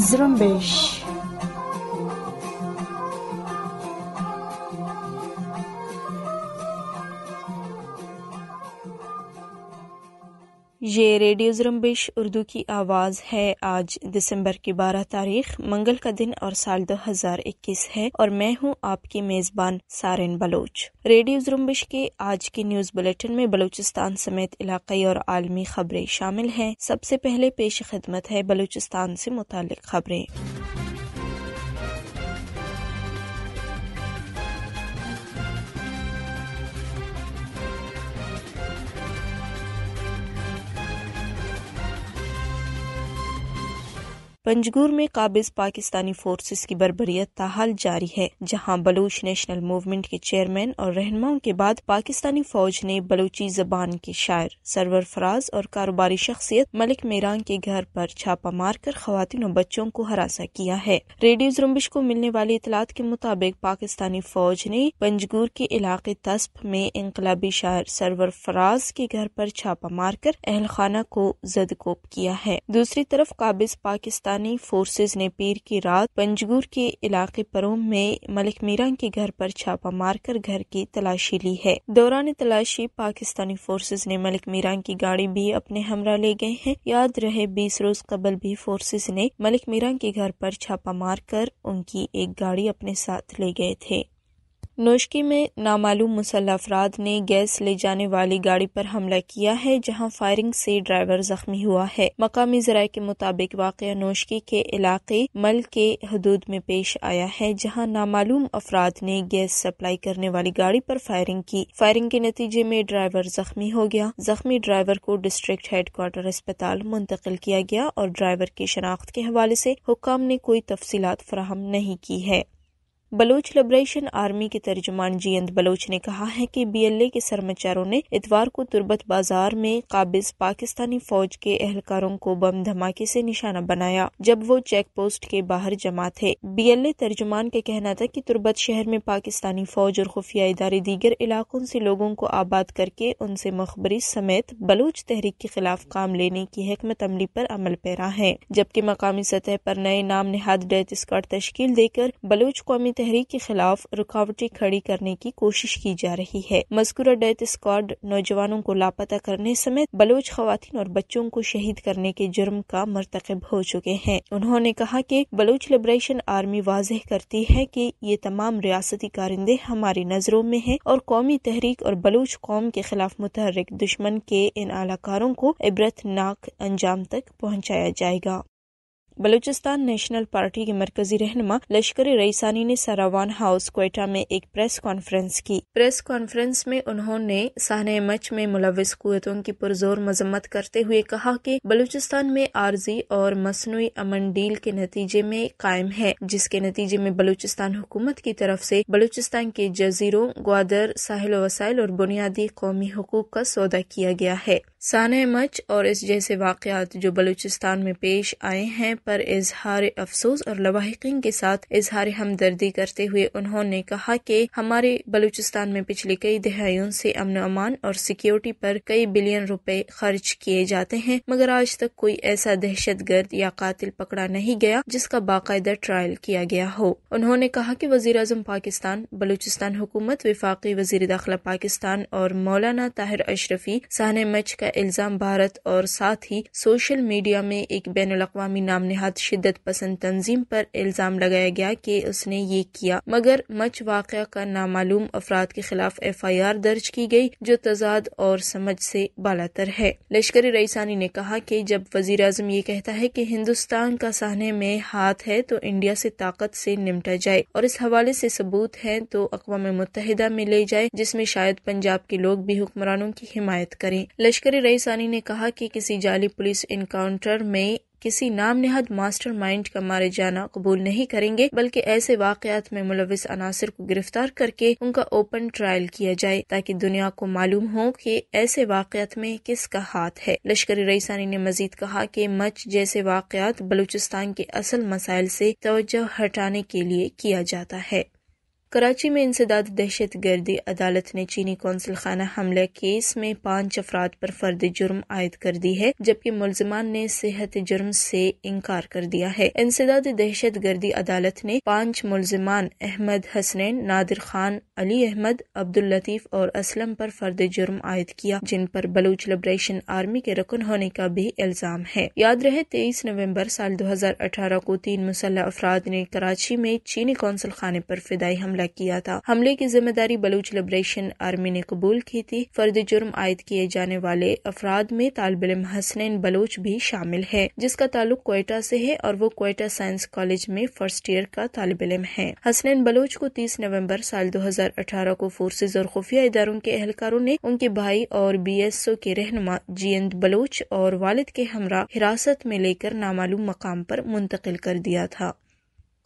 Zurambeixe ये radio जुरम्बिश Urdu की आवाज़ है आज दिसंबर की बारह तारीख मंगल का दिन और साल दो हजार इक्कीस है और मैं हूँ आपकी मेज़बान सारेन बलोच रेडियो जरम्बिश के आज के न्यूज़ बुलेटिन में बलूचिस्तान समेत इलाकई और आलमी खबरें शामिल हैं सबसे पहले पेश खिदमत है बलूचिस्तान से मुतल खबरें पंजगूर में काबिज पाकिस्तानी फोर्सेस की बरबरीत ताहाल जारी है जहां बलूच नेशनल मूवमेंट के चेयरमैन और रहनुमाओं के बाद पाकिस्तानी फौज ने बलूची जबान के शायर सरवर फराज और कारोबारी शख्सियत मलिक मेरान के घर पर छापा मारकर खातन और बच्चों को हरासा किया है रेडियो जुम्बिश को मिलने वाली इतलात के मुताबिक पाकिस्तानी फौज ने पंजगूर के इलाके तस्प में इनकलाबी शायर सरवर फराज के घर पर छापा मारकर अहलखाना को जदकोप किया है दूसरी तरफ काबिज पाकिस्तान पाकिस्तानी फोर्सेज ने पीर की रात पंजगुर के इलाके परोम में मलिक मीरा के घर पर छापा मारकर घर की तलाशी ली है दौरान तलाशी पाकिस्तानी फोर्सेज ने मलिक मीरा की गाड़ी भी अपने हमरा ले गए हैं याद रहे बीस रोज कबल भी फोर्सेज ने मलिक मीरा के घर पर छापा मारकर उनकी एक गाड़ी अपने साथ ले गए थे नोशकी में नामालूम मुसल अफराद ने गैस ले जाने वाली गाड़ी पर हमला किया है जहां फायरिंग से ड्राइवर जख्मी हुआ है मकामी जराये के मुताबिक वाक़ नोशकी के इलाके मल के हदूद में पेश आया है जहां नामालूम अफराद ने गैस सप्लाई करने वाली गाड़ी पर फायरिंग की फायरिंग के नतीजे में ड्राइवर जख्मी हो गया जख्मी ड्राइवर को डिस्ट्रिक्ट हेडक्वार्टर अस्पताल मुंतकिल किया गया और ड्राइवर की शनाख्त के हवाले ऐसी हुकाम ने कोई तफसीत फराहम नहीं की है बलोच लिबरेशन आर्मी के तर्जुमान जींद बलोच ने कहा है कि बीएलए के सरमचारों ने इतवार को तुर्बत बाजार में काबिज पाकिस्तानी फौज के एहलकारों को बम धमाके से निशाना बनाया जब वो चेक पोस्ट के बाहर जमा थे बीएलए तर्जुमान का कहना था कि तुर्बत शहर में पाकिस्तानी फौज और खुफिया इदारे दीगर इलाकों से लोगों को आबाद करके उनसे मखबरी समेत बलोच तहरीक के खिलाफ काम लेने की हकमत अमली पर अमल पैरा है जबकि मकामी सतह पर नए नाम नेहाद डेथ स्कॉट तश्कील देकर बलोच कौमी तहरीक के खिलाफ रुकावटें खड़ी करने की कोशिश की जा रही है मस्कुरा डेथ स्क्वाड नौजवानों को लापता करने समेत बलोच खातन और बच्चों को शहीद करने के जुर्म का मरतकब हो चुके हैं उन्होंने कहा की बलोच लिब्रेशन आर्मी वाजह करती है की ये तमाम रियासती कारिंदे हमारी नजरों में है और कौमी तहरीक और बलोच कौम के खिलाफ मुतहरक दुश्मन के इन अलाकारों को इबरतनाक अंजाम तक पहुँचाया जाएगा बलूचिस्तान नेशनल पार्टी के मरकजी रहनमा लश्कर रईसानी ने सरावान हाउस कोयटा में एक प्रेस कॉन्फ्रेंस की प्रेस कॉन्फ्रेंस में उन्होंने सहन मच में मुलविस कुतों की पुरजोर मजम्मत करते हुए कहा कि बलूचिस्तान में आर्जी और मसनू अमन डील के नतीजे में कायम है जिसके नतीजे में बलूचिस्तान हुकूमत की तरफ से बलूचिस्तान के जजीरों ग्वादर साहिल वसाइल और बुनियादी कौमी हकूक का सौदा किया गया है सान मच और इस जैसे वाकत जो बलूचिस्तान में पेश आए हैं पर इजहार अफसोस और लवाहिकीन के साथ इजहार हमदर्दी करते हुए उन्होंने कहा कि हमारे बलूचिस्तान में पिछले कई दहाइयों से अमन अमान और सिक्योरिटी पर कई बिलियन रुपए खर्च किए जाते हैं मगर आज तक कोई ऐसा दहशत गर्द या कातिल पकड़ा नहीं गया जिसका बाकायदा ट्रायल किया गया हो उन्होंने कहा की वजीर अजम पाकिस्तान बलूचिस्तान हुकूमत विफाकी वजीर दाखिला पाकिस्तान और मौलाना ताहिर अशरफी सहने मच का इल्जाम भारत और साथ ही सोशल मीडिया में एक बैन अवी नाम बेहद शिद्दत पसंद तंजीम पर इल्ज़ाम लगाया गया कि उसने ये किया मगर मच वाक़ का नामालूम अफराद के खिलाफ एफ आई आर दर्ज की गई जो तजाद और समझ से बालातर है लश्कर रईसानी ने कहा कि जब वजीर अजम ये कहता है कि हिंदुस्तान का सहने में हाथ है तो इंडिया से ताकत से निमटा जाए और इस हवाले से सबूत है तो अकवा मुतहदा में ले जाए जिसमें शायद पंजाब के लोग भी हुक्मरानों की हिमायत करें लश्कर रईसानी ने कहा कि किसी जाली पुलिस इनकाउंटर में किसी नाम नहद मास्टर माइंड का मारे जाना कबूल नहीं करेंगे बल्कि ऐसे वाकयात में मुलविस अनासर को गिरफ्तार करके उनका ओपन ट्रायल किया जाए ताकि दुनिया को मालूम हो कि ऐसे वाकयात में किसका हाथ है लश्कर रईसानी ने मजीद कहा कि मच जैसे वाकयात बलूचिस्तान के असल मसाइल से तोजह हटाने के लिए किया जाता है कराची में इंसदाद दहशत गर्दी अदालत ने चीनी कौंसल खाना हमला केस में पांच अफराद पर फर्द जुर्म आयद कर दी है जबकि मुलजमान ने सेहत जुर्म से इनकार कर दिया है इंसदाद दहशत गर्दी अदालत ने पांच मुलजमान अहमद हसनैन नादिर खान अली अहमद अब्दुल लतीफ और असलम पर फर्द जुर्म आयद किया जिन पर बलूच लिबरेशन आर्मी के रकन होने का भी इल्जाम है याद रहे तेईस नवम्बर साल दो हजार अठारह को तीन मुसल्ह अफराद ने कराची में चीनी कौंसल खाने पर फिदाई हमला किया था हमले की जिम्मेदारी बलूच लिबरेशन आर्मी ने कबूल की थी फर्द जुर्म आयद किए जाने वाले अफराद में तालब इम हसनैन बलोच भी शामिल है जिसका ताल्लुक कोयटा से है और वो कोयटा साइंस कॉलेज में फर्स्ट ईयर का तालब इम है हसनैन बलोच को तीस नवम्बर साल दो हजार 2018 को फोर्सेज और खुफिया इदारों के एहलकारों ने उनके भाई और बी एस ओ के रहनमा जींद बलोच और वालिद के हमरा हिरासत में लेकर नामालूम मकाम पर मुंतकिल कर दिया था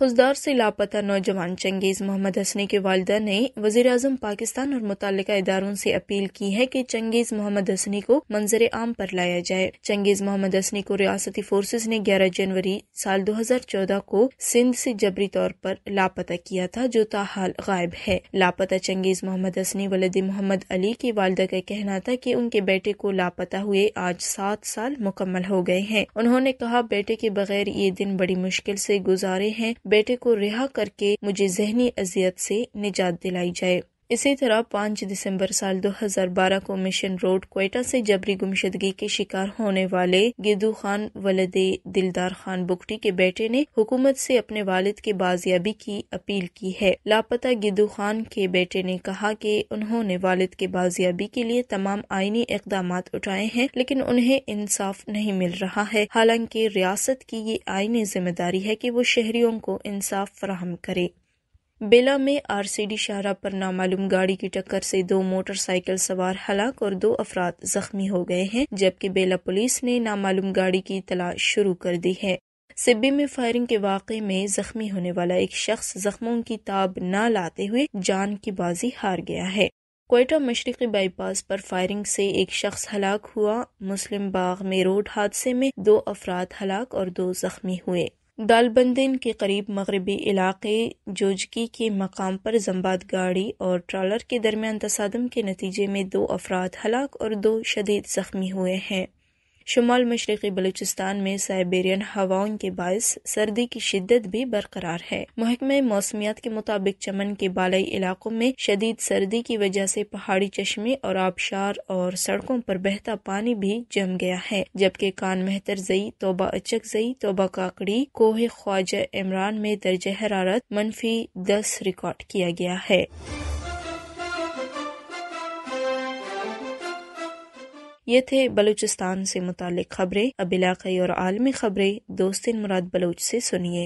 खुशदार से लापता नौजवान चंगेज़ मोहम्मद हसनी के वालदा ने वजीर अजम पाकिस्तान और मुतल इदारों से अपील की है कि चंगेज़ मोहम्मद हसनी को मंजर आम पर लाया जाए चंगेज़ मोहम्मद हसनी को रियासती फोर्सेज ने ग्यारह जनवरी साल दो हजार चौदह को सिंध से जबरी तौर पर लापता किया था जो ताहाल गायब है लापता चंगेज़ मोहम्मद हसनी वलद मोहम्मद अली की वालदा का कहना था की उनके बेटे को लापता हुए आज सात साल मुकम्मल हो गए हैं उन्होंने कहा बेटे के बगैर ये दिन बड़ी मुश्किल से गुजारे हैं बेटे को रिहा करके मुझे जहनी अजियत से निजात दिलाई जाए इसी तरह पाँच दिसंबर साल 2012 को मिशन रोड कोयटा से जबरी गुमशदगी के शिकार होने वाले गिदू खान वलद दिलदार खान बुकटी के बेटे ने हुकूमत से अपने वालिद के बाजियाबी की अपील की है लापता गिदू खान के बेटे ने कहा कि उन्होंने वालिद के बाजियाबी के लिए तमाम आईनी इकदाम उठाए हैं लेकिन उन्हें इंसाफ नहीं मिल रहा है हालांकि रियासत की ये आईनी जिम्मेदारी है कि वो शहरियों को इंसाफ फराहम करे बेला में आरसीडी शाहरा पर नामालूम गाड़ी की टक्कर से दो मोटरसाइकिल सवार हलाक और दो अफराद जख्मी हो गए हैं जबकि बेला पुलिस ने नामालूम गाड़ी की तलाश शुरू कर दी है सिब्बी में फायरिंग के वाकई में जख्मी होने वाला एक शख्स जख्मों की ताब न लाते हुए जान की बाजी हार गया है कोयटा मशरकी बाईपास पर फायरिंग से एक शख्स हलाक हुआ मुस्लिम बाग में रोड हादसे में दो अफराद हलाक और दो जख्मी हुए दालबंदेन के करीब मगरबी इलाके जोजकी के मकाम पर जम्बात गाड़ी और ट्रालर के दरमियान तसादम के नतीजे में दो अफराद हलाक और दो शदीद जख्मी हुए हैं शुमाल मशरक़ी बलूचिस्तान में साइबेरियन हवाओं के बायस सर्दी की शिद्दत भी बरकरार है महकमे मौसमियात के मुताबिक चमन के बालई इलाकों में शदीद सर्दी की वजह से पहाड़ी चश्मे और आबशार और सड़कों पर बहता पानी भी जम गया है जबकि कान मेहतर जई तोबा अचक जई तोबा काकड़ी कोहे ख्वाजा इमरान में दर्ज हरारत मनफी दस रिकॉर्ड किया गया है ये थे बलूचिस्तान से मुतल खबरें अब इलाकई और आलमी खबरें दोस्तिन मुराद बलूच से सुनिए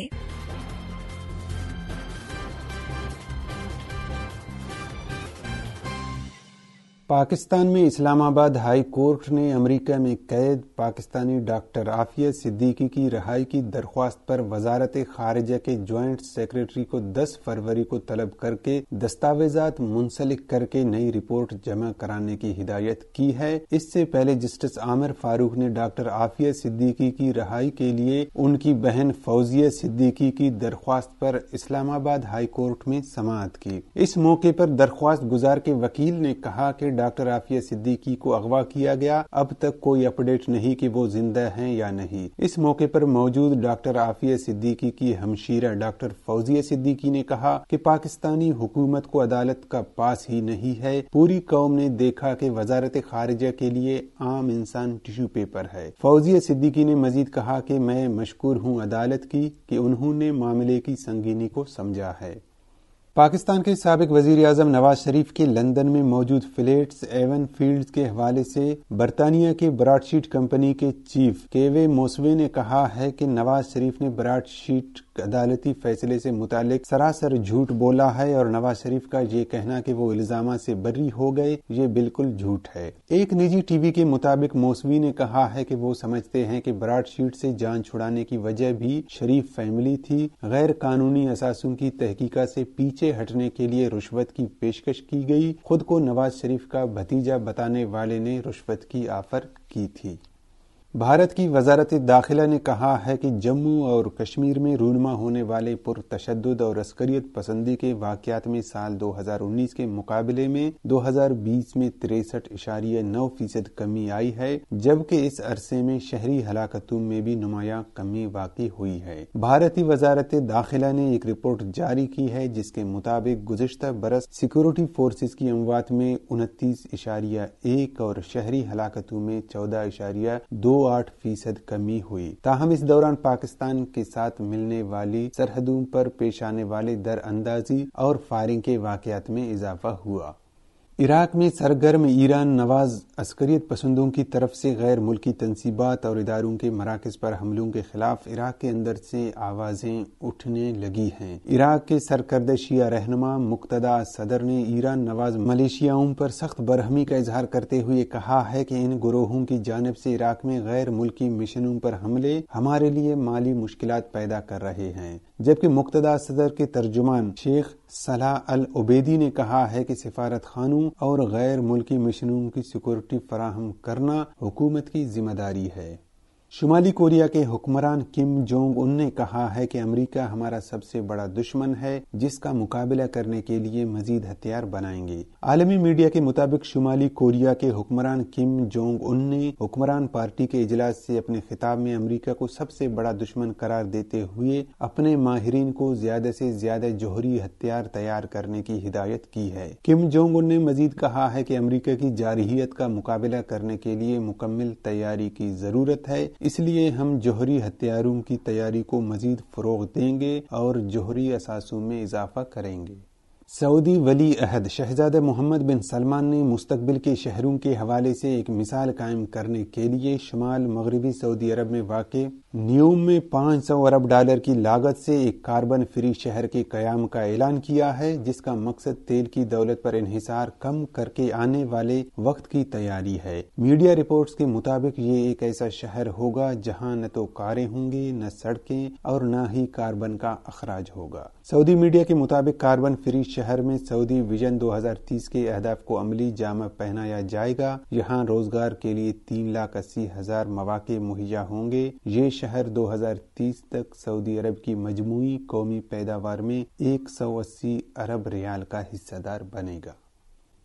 पाकिस्तान में इस्लामाबाद हाई कोर्ट ने अमेरिका में कैद पाकिस्तानी डॉक्टर आफिया सिद्दीकी की रहाई की दरख्वास्त पर वजारत खारजा के जॉइंट सेक्रेटरी को 10 फरवरी को तलब करके दस्तावेजात मुंसलिक करके नई रिपोर्ट जमा कराने की हिदायत की है इससे पहले जस्टिस आमिर फारूक ने डॉक्टर आफिया सिद्दीकी की रहाई के लिए उनकी बहन फौजिया सिद्दीकी की दरख्वास्त पर इस्लामाबाद हाई कोर्ट में समात की इस मौके पर दरख्वास्त गुजार के वकील ने कहा कि डॉक्टर आफिया सिद्दीकी को अगवा किया गया अब तक कोई अपडेट नहीं कि वो जिंदा हैं या नहीं इस मौके पर मौजूद डॉक्टर आफिया सिद्दीकी की हमशीरा डॉक्टर फौजिया सिद्दीकी ने कहा कि पाकिस्तानी हुकूमत को अदालत का पास ही नहीं है पूरी कौम ने देखा कि वजारत खारिजा के लिए आम इंसान टिश्यू पेपर है फौजिया सिद्दीकी ने मजीद कहा कि मैं मशहूर हूँ अदालत की कि उन्होंने मामले की संगीनी को समझा है पाकिस्तान के सबक वजीर अजम नवाज शरीफ के लंदन में मौजूद फ्लेट्स एवन फील्ड्स के हवाले से बरतानिया की ब्राडशीट कंपनी के चीफ केवे मोसवे ने कहा है कि नवाज शरीफ ने ब्राडशीट अदालती फैसले से मुतालिक सरासर झूठ बोला है और नवाज शरीफ का ये कहना कि वो इल्जाम से बरी हो गए ये बिल्कुल झूठ है एक निजी टीवी के मुताबिक मौसवी ने कहा है कि वो समझते हैं कि ब्राड शीट से जान छुड़ाने की वजह भी शरीफ फैमिली थी गैर कानूनी असासों की तहकीका से पीछे हटने के लिए रुश्वत की पेशकश की गई खुद को नवाज शरीफ का भतीजा बताने वाले ने रुश्वत की आफर की थी भारत की वजारत दाखिला ने कहा है कि जम्मू और कश्मीर में रूनमा होने वाले पुरतशद और अस्करियत पसंदी के वाकयात में साल 2019 के मुकाबले में 2020 में तिरसठ इशारिय नौ फीसद कमी आई है जबकि इस अरसे में शहरी हलाकतों में भी नुमाया कमी वाकई हुई है भारतीय वजारत दाखिला ने एक रिपोर्ट जारी की है जिसके मुताबिक गुजशत बरस सिक्योरिटी फोर्सेज की अमवात में उनतीस इशारिया एक और शहरी हलाकतों में चौदह इशारिया दो आठ फीसद कमी हुई ताहम इस दौरान पाकिस्तान के साथ मिलने वाली सरहदों पर पेश आने वाले दर अंदाजी और फायरिंग के वाकत में इजाफा हुआ इराक में सरगर्म ईरान नवाज अस्करियत पसंदों की तरफ से गैर मुल्की तनसीबात और इदारों के मराकज पर हमलों के खिलाफ इराक के अंदर से आवाज़ें उठने लगी हैं इराक के सरकर्दशिया रहनमा मुक्तदा सदर ने ईरान नवाज मलेशियाओं पर सख्त बरहमी का इजहार करते हुए कहा है कि इन ग्रोहों की जानब से इराक में गैर मुल्की मिशनों पर हमले हमारे लिए माली मुश्किल पैदा कर रहे हैं जबकि मुक्तदा सदर के तर्जुमान शेख सलाह अल उबेदी ने कहा है कि सिफारत खानों और गैर मुल्की मिशनों की सिक्योरिटी फराहम करना हुकूमत की जिम्मेदारी है शुमाली कोरिया के हुक्मरान किम जोंग उन ने कहा है कि अमेरिका हमारा सबसे बड़ा दुश्मन है जिसका मुकाबला करने के लिए मजीद हथियार बनाएंगे आलमी मीडिया के मुताबिक शुमाली कोरिया के हुक्मरान किम जोंग उन ने हुक्मरान पार्टी के इजलास से अपने खिताब में अमेरिका को सबसे बड़ा दुश्मन करार देते हुए अपने माहरीन को ज्यादा से ज्यादा जोहरी हथियार तैयार करने की हिदायत की है किम जोंग उन ने मजीद कहा है की अमरीका की जारहीत का मुकाबला करने के लिए मुकम्मल तैयारी की जरूरत है इसलिए हम जौहरी हथियारों की तैयारी को मजीद फरोग देंगे और जौहरी असासों में इजाफा करेंगे सऊदी वली अहद शहजाद मोहम्मद बिन सलमान ने मुस्तबिल के शहरों के हवाले से एक मिसाल कायम करने के लिए शुमाल मगरबी सऊदी अरब में वाक़ न्यूम में 500 अरब डॉलर की लागत से एक कार्बन फ्री शहर के कयाम का ऐलान किया है जिसका मकसद तेल की दौलत पर इहिसार कम करके आने वाले वक्त की तैयारी है मीडिया रिपोर्ट्स के मुताबिक ये एक ऐसा शहर होगा जहां न तो कारें होंगी न सड़कें और न ही कार्बन का अखराज होगा सऊदी मीडिया के मुताबिक कार्बन फ्री शहर में सऊदी विजन 2030 के अहदाफ को अमली जामा पहनाया जाएगा यहाँ रोजगार के लिए तीन लाख अस्सी हजार मौाक़े मुहैया होंगे ये शहर 2030 तक सऊदी अरब की मजमू कौमी पैदावार में 180 अरब रियाल का हिस्सेदार बनेगा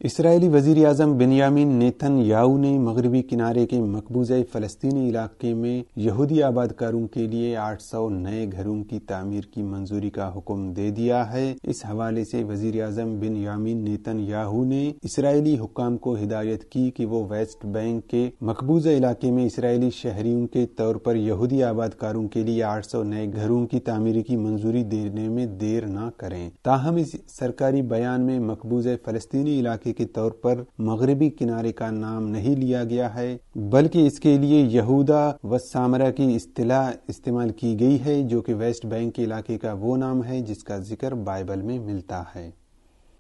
इसराइली वजीर अजम बिनयामिन नेतन याऊ ने मगरबी किनारे के मकबूज फ़लस्तीनी इलाके में यहूदी आबादकारों के लिए आठ सौ नए घरों की तमीर की मंजूरी का हुक्म दे दिया है इस हवाले से वजीर अजम बिन यामिन नेतन याहू ने इसराइली हुक्म को हिदायत की कि वो वेस्ट बैंक के मकबूजा इलाके में इसराइली शहरियों के तौर पर यहूदी आबादकारों के लिए आठ सौ नए घरों की तमीर की मंजूरी देने में देर न करें ताहम इस सरकारी बयान में मकबूज फ़लस्तीनी इलाके इलाके के तौर पर मगरबी किनारे का नाम नहीं लिया गया है बल्कि इसके लिए यहूदा व सामरा की अतलाह इस्तेमाल की गई है जो कि वेस्ट बैंक के इलाके का वो नाम है जिसका जिक्र बाइबल में मिलता है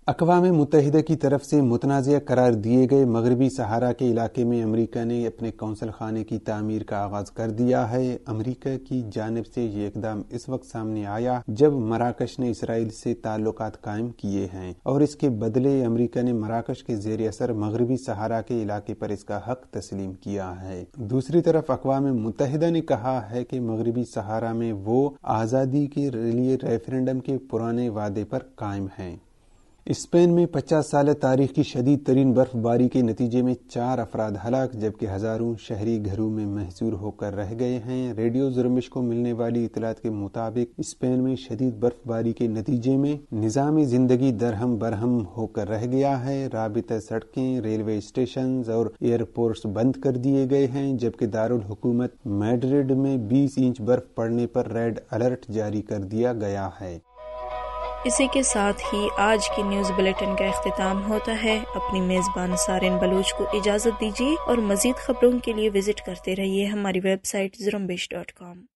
अकवा में की तरफ से मुतनाज़ करार दिए गए मगरबी सहारा के इलाके में अमरीका ने अपने कौंसल खाने की तमीर का आगाज़ कर दिया है अमरीका की जानब से ये इकदाम इस वक्त सामने आया जब मराकश ने इसराइल से ताल्लुक कायम किए हैं और इसके बदले अमरीका ने मराकश के जेर असर मगरबी सहारा के इलाके पर इसका हक तस्लीम किया है दूसरी तरफ अकवा में मुतहदा ने कहा है कि मगरबी सहारा में वो आज़ादी के लिए रेफरेंडम के पुराने वादे पर कायम है स्पेन में 50 साल तारीख की शदीद तरीन बर्फबारी के नतीजे में चार अफराद हलाक जबकि हजारों शहरी घरों में महसूर होकर रह गए हैं रेडियो जुर्मिश को मिलने वाली इतलात के मुताबिक स्पेन में शदीद बर्फबारी के नतीजे में निज़ाम जिंदगी दरहम बरहम होकर रह गया है राबित सड़कें रेलवे स्टेशन और एयरपोर्ट बंद कर दिए गए हैं जबकि दारकूमत मैड्रिड में बीस इंच बर्फ पड़ने पर रेड अलर्ट जारी कर दिया गया है इसी के साथ ही आज की न्यूज बुलेटिन का अख्ताम होता है अपनी मेजबान सारिन बलूच को इजाजत दीजिए और मजीद खबरों के लिए विजिट करते रहिए हमारी वेबसाइट जुरम्बिश डॉट कॉम